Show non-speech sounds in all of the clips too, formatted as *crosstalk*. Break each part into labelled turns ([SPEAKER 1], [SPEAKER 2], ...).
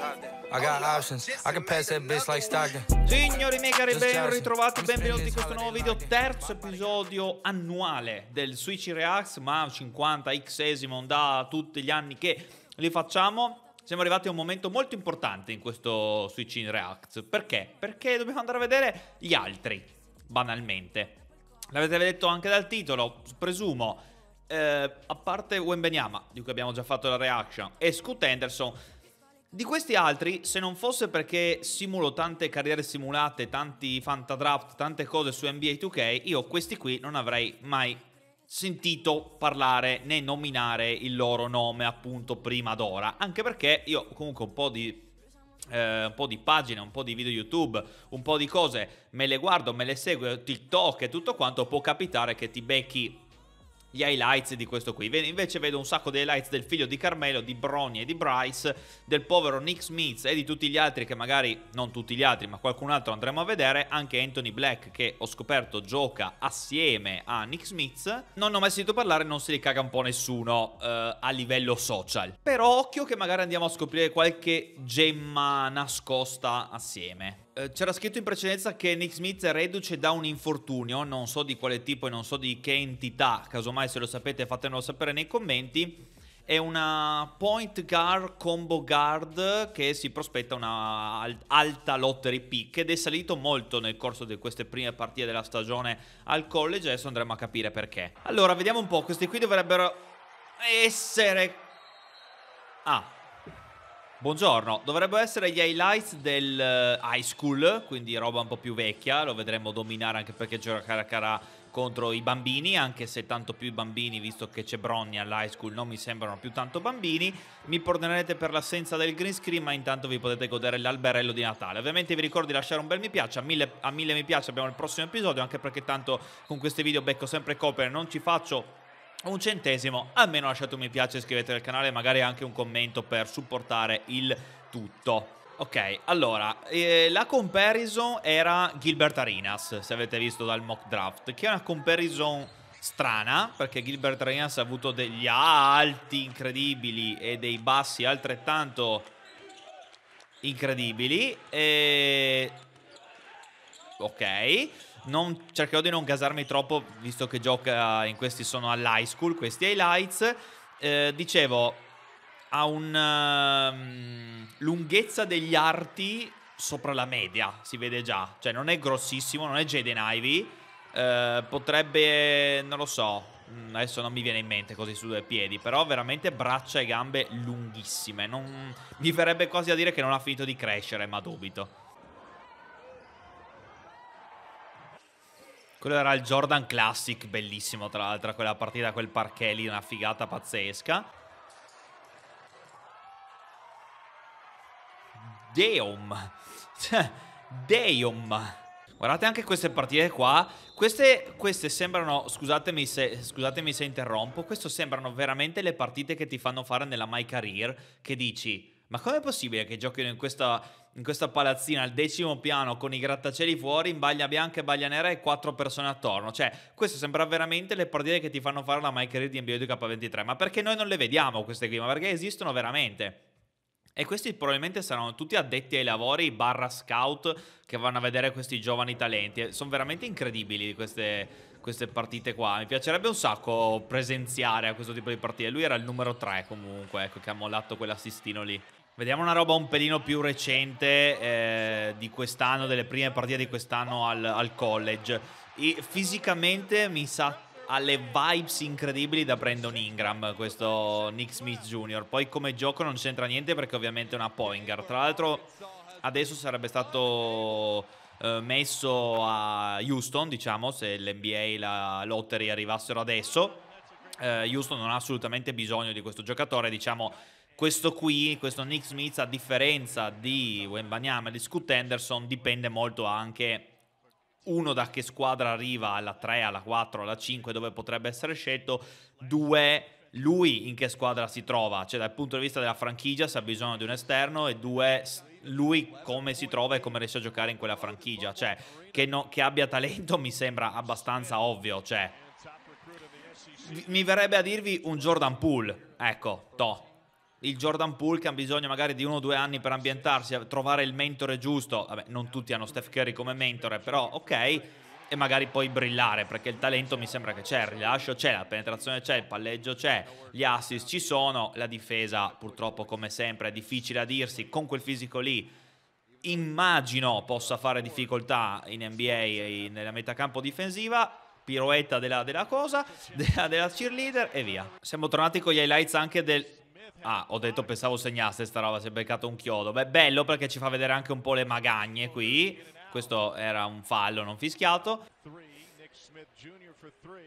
[SPEAKER 1] I got options. I can pass that bitch like Stockton. Signori miei cari, ben ritrovati, benvenuti in questo nuovo video, terzo episodio annuale del Switch Reacts, ma 50xesimo da tutti gli anni che li facciamo siamo arrivati a un momento molto importante in questo Switch in React. Perché? Perché dobbiamo andare a vedere gli altri, banalmente. L'avete detto anche dal titolo, presumo. Eh, a parte Wembenyama, di cui abbiamo già fatto la reaction, e Scoot Anderson, di questi altri, se non fosse perché simulo tante carriere simulate, tanti fantadraft, tante cose su NBA 2K, io questi qui non avrei mai sentito parlare né nominare il loro nome appunto prima d'ora, anche perché io comunque un po' di eh, un po' di pagine, un po' di video YouTube, un po' di cose, me le guardo, me le seguo, TikTok e tutto quanto, può capitare che ti becchi gli highlights di questo qui. Invece vedo un sacco di highlights del figlio di Carmelo, di Brony e di Bryce, del povero Nick Smith e di tutti gli altri che magari, non tutti gli altri, ma qualcun altro andremo a vedere, anche Anthony Black che ho scoperto gioca assieme a Nick Smith. Non ho mai sentito parlare, non si ricaga un po' nessuno eh, a livello social. Però occhio che magari andiamo a scoprire qualche gemma nascosta assieme. Eh, c'era scritto in precedenza che Nick Smith è reduce da un infortunio, non so di quale tipo e non so di che entità, casomai se lo sapete fatemelo sapere nei commenti. È una point guard combo guard che si prospetta una alta lottery pick ed è salito molto nel corso di queste prime partite della stagione al college, adesso andremo a capire perché. Allora, vediamo un po', questi qui dovrebbero essere... Ah, Buongiorno, dovrebbero essere gli highlights del eh, high school, quindi roba un po' più vecchia, lo vedremo dominare anche perché gioca a cara contro i bambini, anche se tanto più i bambini, visto che c'è Bronny all'high school, non mi sembrano più tanto bambini. Mi perdonerete per l'assenza del green screen, ma intanto vi potete godere l'alberello di Natale. Ovviamente vi ricordo di lasciare un bel mi piace, a mille, a mille mi piace abbiamo il prossimo episodio, anche perché tanto con questi video becco sempre copere, non ci faccio un centesimo, almeno lasciate un mi piace, iscrivetevi al canale e magari anche un commento per supportare il tutto. Ok, allora, eh, la comparison era Gilbert Arenas, se avete visto dal mock draft, che è una comparison strana, perché Gilbert Arenas ha avuto degli alti incredibili e dei bassi altrettanto incredibili. E... Ok, non, cercherò di non gasarmi troppo, visto che gioca in questi sono all'high school, questi highlights. Eh, dicevo, ha una um, ehm, lunghezza degli arti sopra la media, si vede già. Cioè non è grossissimo, non è Jaden Ivy. Eh, potrebbe, non lo so, mm, adesso non mi viene in mente così su due piedi, però veramente braccia e gambe lunghissime. Non, mi verrebbe quasi a dire che non ha finito di crescere, ma dubito. Quello era il Jordan Classic, bellissimo tra l'altro, quella partita, quel parquet lì, una figata pazzesca. Deum. *laughs* Deum. Guardate anche queste partite qua. Queste, queste sembrano, scusatemi se, scusatemi se interrompo, queste sembrano veramente le partite che ti fanno fare nella My Career, che dici, ma com'è possibile che giochino in questa in questa palazzina al decimo piano con i grattacieli fuori, in baglia bianca e baglia nera e quattro persone attorno. Cioè, questo sembra veramente le partite che ti fanno fare la Mike Reed di NBA 2K23. Ma perché noi non le vediamo queste qui? Ma perché esistono veramente? E questi probabilmente saranno tutti addetti ai lavori, barra scout, che vanno a vedere questi giovani talenti. Sono veramente incredibili queste, queste partite qua. Mi piacerebbe un sacco presenziare a questo tipo di partite. Lui era il numero 3 comunque, ecco, che ha mollato quell'assistino lì. Vediamo una roba un pelino più recente eh, di quest'anno, delle prime partite di quest'anno al, al college. E fisicamente mi sa alle vibes incredibili da Brandon Ingram, questo Nick Smith Jr. Poi come gioco non c'entra niente perché ovviamente è una point Tra l'altro adesso sarebbe stato eh, messo a Houston, diciamo, se l'NBA e la lottery arrivassero adesso. Eh, Houston non ha assolutamente bisogno di questo giocatore, diciamo questo qui, questo Nick Smith, a differenza di Wembanyama e di Scoot Henderson, dipende molto anche uno da che squadra arriva alla 3, alla 4, alla 5 dove potrebbe essere scelto, due lui in che squadra si trova, cioè dal punto di vista della franchigia se ha bisogno di un esterno e due lui come si trova e come riesce a giocare in quella franchigia, cioè che, no, che abbia talento mi sembra abbastanza ovvio, cioè mi verrebbe a dirvi un Jordan Poole, ecco, to, il Jordan Poole che ha bisogno magari di uno o due anni per ambientarsi, trovare il mentore giusto, vabbè non tutti hanno Steph Curry come mentore, però ok, e magari poi brillare perché il talento mi sembra che c'è, il rilascio c'è, la penetrazione c'è, il palleggio c'è, gli assist ci sono, la difesa purtroppo come sempre è difficile a dirsi, con quel fisico lì immagino possa fare difficoltà in NBA e nella metacampo difensiva piroetta della, della cosa, *laughs* della, della cheerleader e via. Siamo tornati con gli highlights anche del Ah, ho detto pensavo segnasse sta roba, si è beccato un chiodo. Beh, bello perché ci fa vedere anche un po' le magagne qui. Questo era un fallo non fischiato.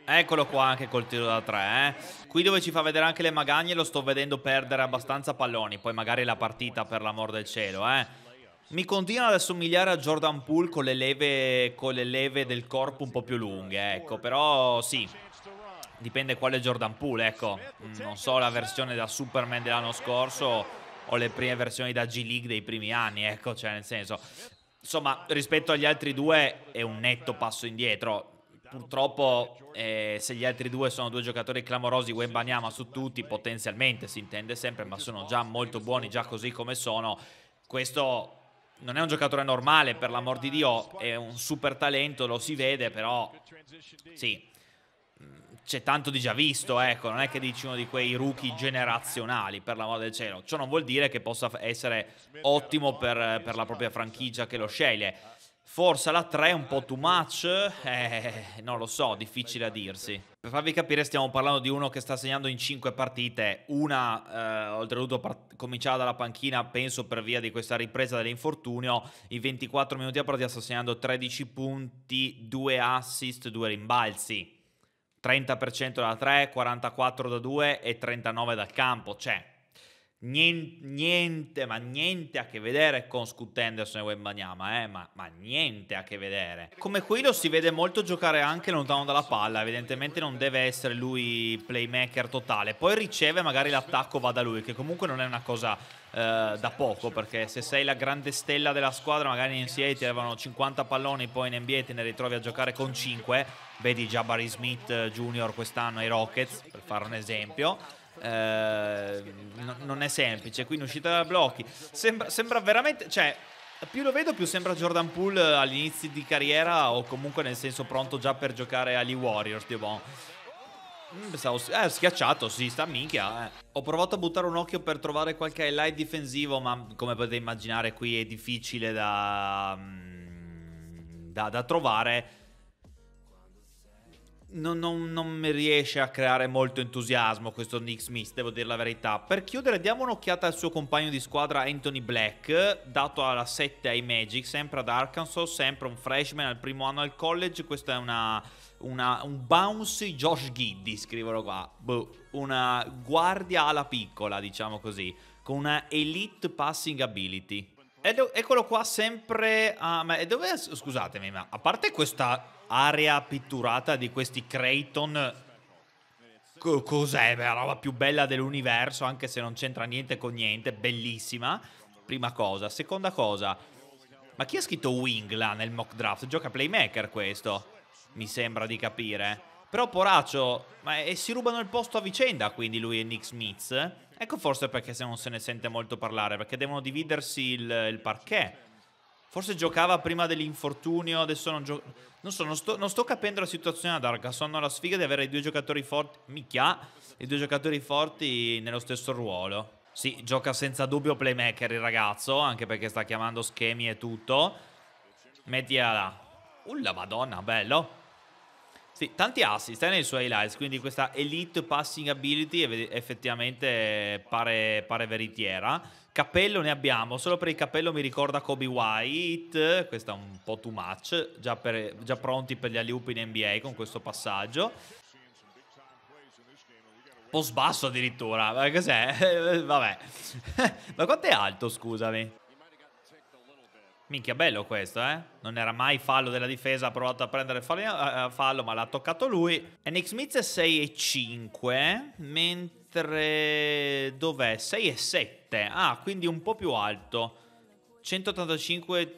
[SPEAKER 1] Eccolo qua anche col tiro da tre. Eh. Qui dove ci fa vedere anche le magagne lo sto vedendo perdere abbastanza palloni. Poi magari la partita per l'amor del cielo. Eh. Mi continua ad assomigliare a Jordan Poole con le leve, con le leve del corpo un po' più lunghe. Ecco, però sì, dipende quale Jordan Poole, ecco. Mm, non so la versione da Superman dell'anno scorso o le prime versioni da G League dei primi anni, ecco, cioè nel senso. Insomma, rispetto agli altri due è un netto passo indietro. Purtroppo, eh, se gli altri due sono due giocatori clamorosi, Wembanyama su tutti, potenzialmente si intende sempre, ma sono già molto buoni, già così come sono. Questo non è un giocatore normale, per l'amor di Dio, è un super talento, lo si vede, però sì, c'è tanto di già visto, ecco, non è che dici uno di quei rookie generazionali per la moda del cielo. Ciò non vuol dire che possa essere ottimo per, per la propria franchigia che lo sceglie. Forse la 3 è un po' too much, eh, non lo so, difficile a dirsi. Per farvi capire stiamo parlando di uno che sta segnando in 5 partite, una eh, oltretutto part- cominciata dalla panchina penso per via di questa ripresa dell'infortunio, i 24 minuti a partita sta segnando 13 punti, 2 assist, 2 rimbalzi 30% da 3, 44 da 2 e 39 dal campo, cioè niente, niente, ma niente a che vedere con Scoot Anderson e Wembanyama, eh? ma, ma, niente a che vedere. Come qui lo si vede molto giocare anche lontano dalla palla, evidentemente non deve essere lui playmaker totale, poi riceve magari l'attacco va da lui, che comunque non è una cosa eh, da poco, perché se sei la grande stella della squadra, magari in NCAA ti arrivano 50 palloni, poi in NBA te ne ritrovi a giocare con 5, vedi già Barry Smith eh, Junior quest'anno ai Rockets, per fare un esempio eh, non è semplice. Quindi uscita da blocchi. Sembra, sembra veramente. Cioè, più lo vedo, più sembra Jordan Poole all'inizio di carriera o comunque nel senso pronto già per giocare agli Warriors. Tipo. Mm, Stavo, eh, schiacciato, sì, sta minchia. Eh. Ho provato a buttare un occhio per trovare qualche highlight difensivo, ma come potete immaginare qui è difficile da, mm, da, da trovare non, non, non, mi riesce a creare molto entusiasmo questo Nick Smith, devo dire la verità. Per chiudere, diamo un'occhiata al suo compagno di squadra Anthony Black, dato alla 7 ai Magic, sempre ad Arkansas, sempre un freshman al primo anno al college. Questo è una, una, un bouncy Josh Giddy, scrivono qua. Boh, una guardia alla piccola, diciamo così, con una elite passing ability. Ed, eccolo qua sempre... Uh, ma dove... Scusatemi, ma a parte questa area pitturata di questi Creighton cos'è? La roba più bella dell'universo, anche se non c'entra niente con niente, bellissima. Prima cosa. Seconda cosa, ma chi ha scritto Wing là nel mock draft? Gioca playmaker questo, mi sembra di capire. Però Poraccio, ma e si rubano il posto a vicenda quindi lui e Nick Smith? Ecco forse perché se non se ne sente molto parlare, perché devono dividersi il, il parquet Forse giocava prima dell'infortunio, adesso non gioca. Non so, non sto, non sto, capendo la situazione ad Arca. Sono la sfiga di avere i due giocatori forti. Micchia, i due giocatori forti nello stesso ruolo. Sì, gioca senza dubbio playmaker il ragazzo, anche perché sta chiamando schemi e tutto. Mettila là. Ulla madonna, bello. Sì, tanti assist eh, nei suoi highlights, quindi questa elite passing ability effettivamente pare, pare veritiera. Cappello ne abbiamo, solo per il cappello mi ricorda Kobe White, questa è un po' too much, già, per, già pronti per gli alley-oop in NBA con questo passaggio. Un po' sbasso addirittura, ma cos'è? *laughs* Vabbè, *laughs* ma quanto è alto scusami? Minchia, bello questo, eh? Non era mai fallo della difesa, ha provato a prendere fallo, eh, eh, fallo ma l'ha toccato lui. E Nick Smith è 6 e 5, mentre... Dov'è? 6 e 7. Ah, quindi un po' più alto. 185...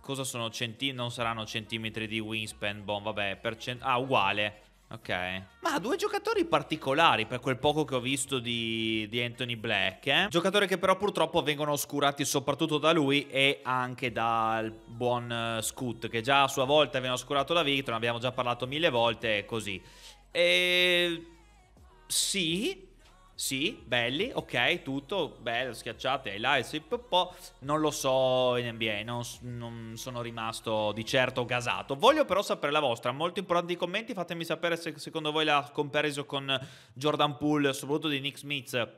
[SPEAKER 1] Cosa sono? Centi... non saranno centimetri di wingspan? Boh, vabbè. Cent... ah, uguale. Ok. Ma due giocatori particolari per quel poco che ho visto di, di Anthony Black. Eh? Giocatori che però purtroppo vengono oscurati soprattutto da lui e anche dal buon eh, Scoot, che già a sua volta viene oscurato la Victor, ne abbiamo già parlato mille volte, così. E... Ehm, sì, sì, belli, ok, tutto bello, schiacciate ai là e si po'. Non lo so in NBA, non, non, sono rimasto di certo gasato. Voglio però sapere la vostra, molto importanti i commenti, fatemi sapere se secondo voi la comparison con Jordan Poole, soprattutto di Nick Smith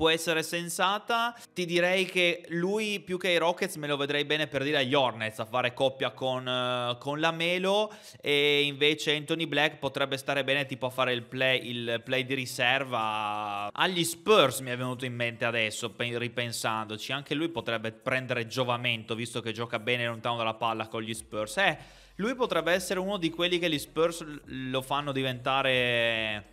[SPEAKER 1] può essere sensata. Ti direi che lui più che i Rockets me lo vedrei bene per dire agli Hornets a fare coppia con, uh, con la Melo e invece Anthony Black potrebbe stare bene tipo a fare il play, il play di riserva agli Spurs mi è venuto in mente adesso ripensandoci. Anche lui potrebbe prendere giovamento visto che gioca bene lontano dalla palla con gli Spurs. Eh, lui potrebbe essere uno di quelli che gli Spurs lo fanno diventare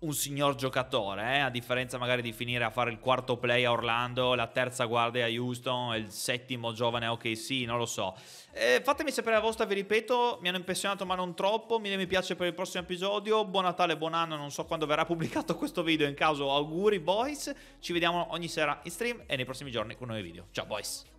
[SPEAKER 1] un signor giocatore, eh? a differenza magari di finire a fare il quarto play a Orlando, la terza guardia a Houston, il settimo giovane a OKC, non lo so. Eh, fatemi sapere la vostra, vi ripeto, mi hanno impressionato ma non troppo, mille mi piace per il prossimo episodio, buon Natale, buon anno, non so quando verrà *laughs* pubblicato questo video, in caso auguri boys, ci vediamo ogni sera in stream e nei prossimi giorni con nuovi video. Ciao boys!